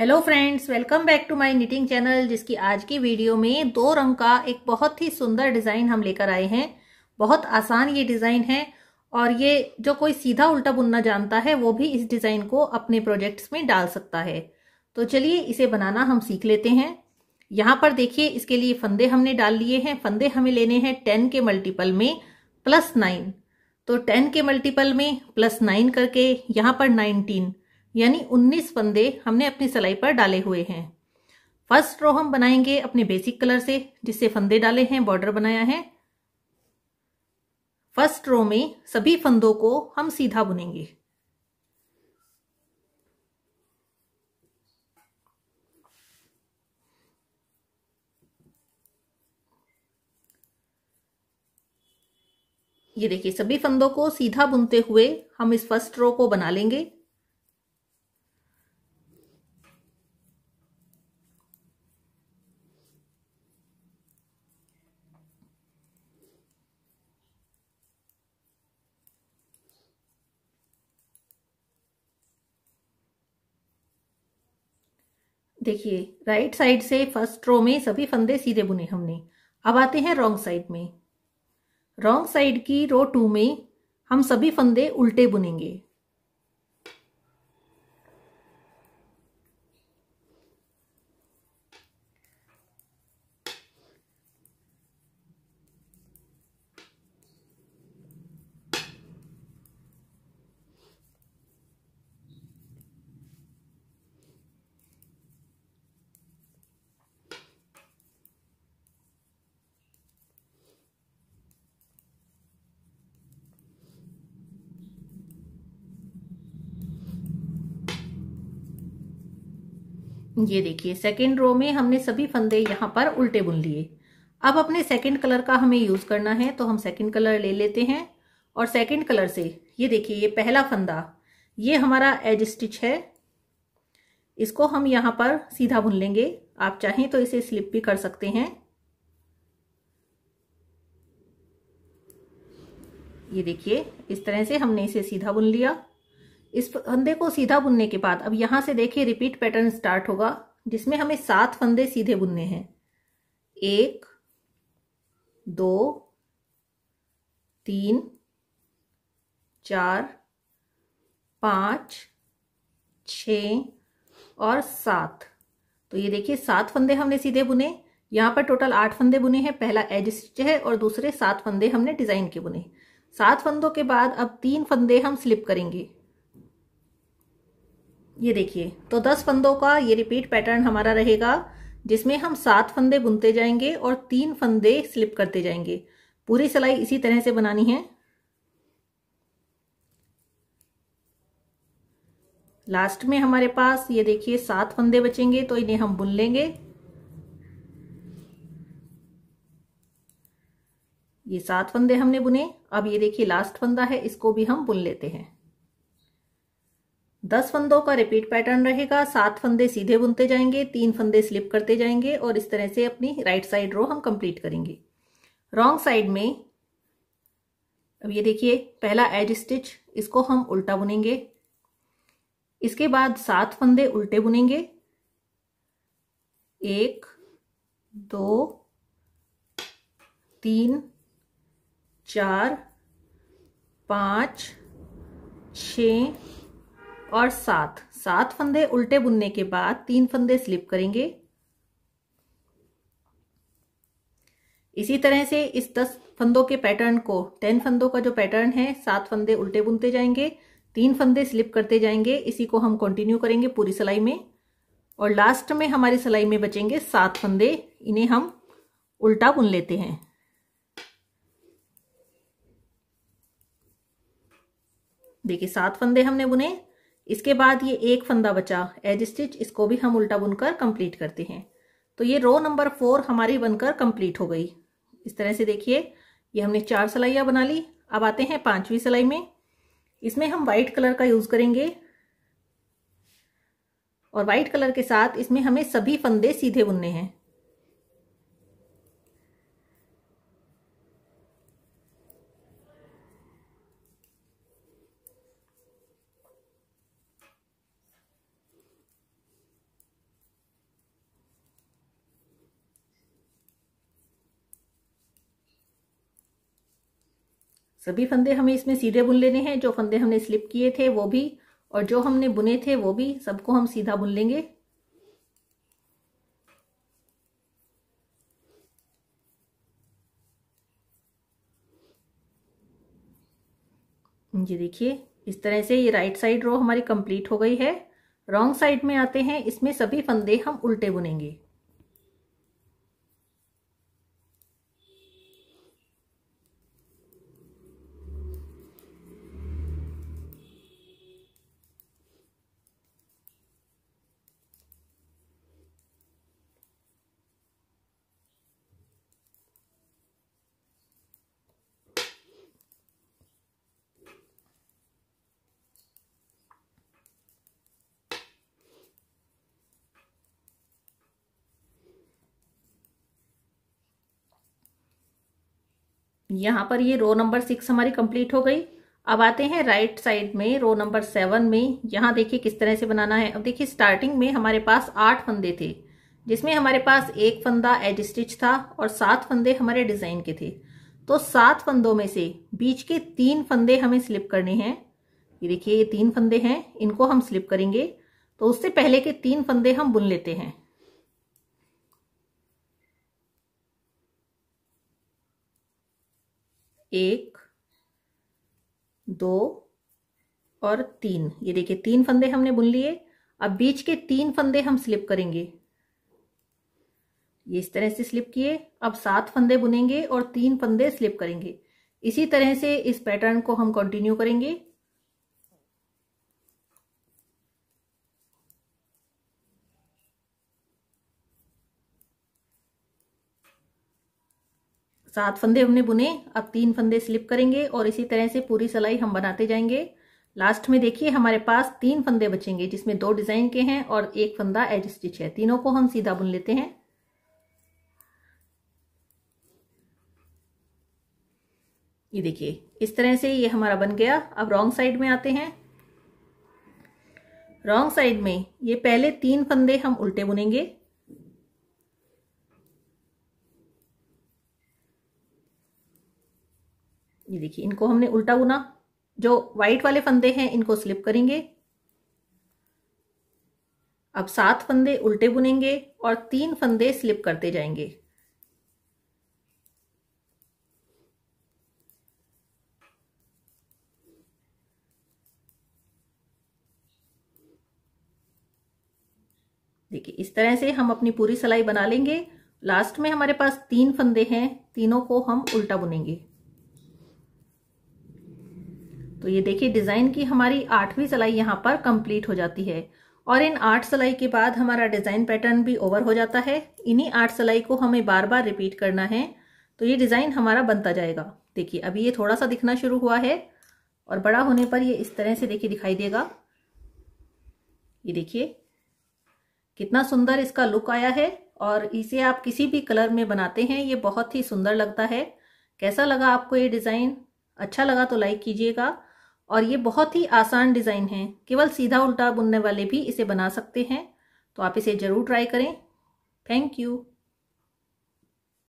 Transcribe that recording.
hello friends welcome back to my knitting channel जिसकी आज की वीडियो में दो रंग का एक बहुत ही सुंदर डिज़ाइन हम लेकर आए हैं बहुत आसान ये डिज़ाइन है और ये जो कोई सीधा उल्टा बुनना जानता है वो भी इस डिज़ाइन को अपने प्रोजेक्ट्स में डाल सकता है तो चलिए इसे बनाना हम सीख लेते हैं यहाँ पर देखिए इसके लिए फंदे हमने डाल लिए हैं फंदे हमें लेने हैं टेन के मल्टीपल में प्लस नाइन तो टेन के मल्टीपल में प्लस नाइन करके यहाँ पर नाइनटीन यानी 19 फंदे हमने अपनी सिलाई पर डाले हुए हैं फर्स्ट रो हम बनाएंगे अपने बेसिक कलर से जिससे फंदे डाले हैं बॉर्डर बनाया है फर्स्ट रो में सभी फंदों को हम सीधा बुनेंगे ये देखिए सभी फंदों को सीधा बुनते हुए हम इस फर्स्ट रो को बना लेंगे देखिए राइट साइड से फर्स्ट रो में सभी फंदे सीधे बुने हमने अब आते हैं रॉन्ग साइड में रॉन्ग साइड की रो टू में हम सभी फंदे उल्टे बुनेंगे ये देखिए सेकेंड रो में हमने सभी फंदे यहाँ पर उल्टे बुन लिए अब अपने सेकेंड कलर का हमें यूज करना है तो हम सेकेंड कलर ले लेते हैं और सेकेंड कलर से ये देखिए ये पहला फंदा ये हमारा एज स्टिच है इसको हम यहाँ पर सीधा बुन लेंगे आप चाहें तो इसे स्लिप भी कर सकते हैं ये देखिए इस तरह से हमने इसे सीधा बुन लिया इस फंदे को सीधा बुनने के बाद अब यहां से देखिए रिपीट पैटर्न स्टार्ट होगा जिसमें हमें सात फंदे सीधे बुनने हैं एक दो तीन चार पांच छ और सात तो ये देखिए सात फंदे हमने सीधे बुने यहाँ पर टोटल आठ फंदे बुने हैं पहला एज स्टिच है और दूसरे सात फंदे हमने डिज़ाइन के बुने सात फंदों के बाद अब तीन फंदे हम स्लिप करेंगे ये देखिए तो दस फंदों का ये रिपीट पैटर्न हमारा रहेगा जिसमें हम सात फंदे बुनते जाएंगे और तीन फंदे स्लिप करते जाएंगे पूरी सिलाई इसी तरह से बनानी है लास्ट में हमारे पास ये देखिए सात फंदे बचेंगे तो इन्हें हम बुन लेंगे ये सात फंदे हमने बुने अब ये देखिए लास्ट फंदा है इसको भी हम बुन लेते हैं दस फंदों का रिपीट पैटर्न रहेगा सात फंदे सीधे बुनते जाएंगे तीन फंदे स्लिप करते जाएंगे और इस तरह से अपनी राइट साइड रो हम कंप्लीट करेंगे रॉन्ग साइड में अब ये देखिए पहला एज स्टिच इसको हम उल्टा बुनेंगे इसके बाद सात फंदे उल्टे बुनेंगे एक दो तीन चार पांच छ और सात सात फंदे उल्टे बुनने के बाद तीन फंदे स्लिप करेंगे इसी तरह से इस दस फंदों के पैटर्न को टेन फंदों का जो पैटर्न है सात फंदे उल्टे बुनते जाएंगे तीन फंदे स्लिप करते जाएंगे इसी को हम कंटिन्यू करेंगे पूरी सिलाई में और लास्ट में हमारी सिलाई में बचेंगे सात फंदे इन्हें हम उल्टा बुन लेते हैं देखिए सात फंदे हमने बुने इसके बाद ये एक फंदा बचा एज स्टिच इसको भी हम उल्टा बुनकर कंप्लीट करते हैं तो ये रो नंबर फोर हमारी बनकर कंप्लीट हो गई इस तरह से देखिए ये हमने चार सिलाइयाँ बना ली अब आते हैं पांचवी सिलाई में इसमें हम वाइट कलर का यूज़ करेंगे और वाइट कलर के साथ इसमें हमें सभी फंदे सीधे बुनने हैं सभी फंदे हमें इसमें सीधे बुन लेने हैं जो फंदे हमने स्लिप किए थे वो भी और जो हमने बुने थे वो भी सबको हम सीधा बुन लेंगे ये देखिए इस तरह से ये राइट साइड रो हमारी कंप्लीट हो गई है रॉन्ग साइड में आते हैं इसमें सभी फंदे हम उल्टे बुनेंगे यहाँ पर ये रो नंबर सिक्स हमारी कंप्लीट हो गई अब आते हैं राइट साइड में रो नंबर सेवन में यहाँ देखिए किस तरह से बनाना है अब देखिए स्टार्टिंग में हमारे पास आठ फंदे थे जिसमें हमारे पास एक फंदा एज स्टिच था और सात फंदे हमारे डिजाइन के थे तो सात फंदों में से बीच के तीन फंदे हमें स्लिप करने हैं ये देखिए ये तीन फंदे हैं इनको हम स्लिप करेंगे तो उससे पहले के तीन फंदे हम बुन लेते हैं एक दो और तीन ये देखिए तीन फंदे हमने बुन लिए अब बीच के तीन फंदे हम स्लिप करेंगे ये इस तरह से स्लिप किए अब सात फंदे बुनेंगे और तीन फंदे स्लिप करेंगे इसी तरह से इस पैटर्न को हम कंटिन्यू करेंगे सात फंदे हमने बुने अब तीन फंदे स्लिप करेंगे और इसी तरह से पूरी सिलाई हम बनाते जाएंगे लास्ट में देखिए हमारे पास तीन फंदे बचेंगे जिसमें दो डिजाइन के हैं और एक फंदा एज स्टिच है तीनों को हम सीधा बुन लेते हैं ये देखिए इस तरह से ये हमारा बन गया अब रॉन्ग साइड में आते हैं रॉन्ग साइड में ये पहले तीन फंदे हम उल्टे बुनेंगे ये देखिए इनको हमने उल्टा बुना जो व्हाइट वाले फंदे हैं इनको स्लिप करेंगे अब सात फंदे उल्टे बुनेंगे और तीन फंदे स्लिप करते जाएंगे देखिए इस तरह से हम अपनी पूरी सिलाई बना लेंगे लास्ट में हमारे पास तीन फंदे हैं तीनों को हम उल्टा बुनेंगे तो ये देखिए डिजाइन की हमारी आठवीं सिलाई यहाँ पर कंप्लीट हो जाती है और इन आठ सिलाई के बाद हमारा डिजाइन पैटर्न भी ओवर हो जाता है इन्हीं आठ सिलाई को हमें बार बार रिपीट करना है तो ये डिजाइन हमारा बनता जाएगा देखिए अभी ये थोड़ा सा दिखना शुरू हुआ है और बड़ा होने पर ये इस तरह से देखिए दिखाई देगा ये देखिए कितना सुंदर इसका लुक आया है और इसे आप किसी भी कलर में बनाते हैं ये बहुत ही सुंदर लगता है कैसा लगा आपको ये डिज़ाइन अच्छा लगा तो लाइक कीजिएगा और ये बहुत ही आसान डिज़ाइन है केवल सीधा उल्टा बुनने वाले भी इसे बना सकते हैं तो आप इसे ज़रूर ट्राई करें थैंक यू